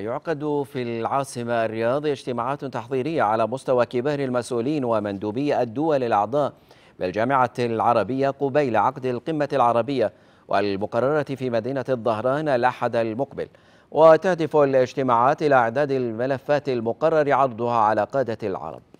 يعقد في العاصمة الرياض اجتماعات تحضيرية على مستوى كبار المسؤولين ومندوبي الدول الأعضاء بالجامعة العربية قبيل عقد القمة العربية والمقررة في مدينة الظهران الأحد المقبل وتهدف الاجتماعات إلى إعداد الملفات المقرر عرضها على قادة العرب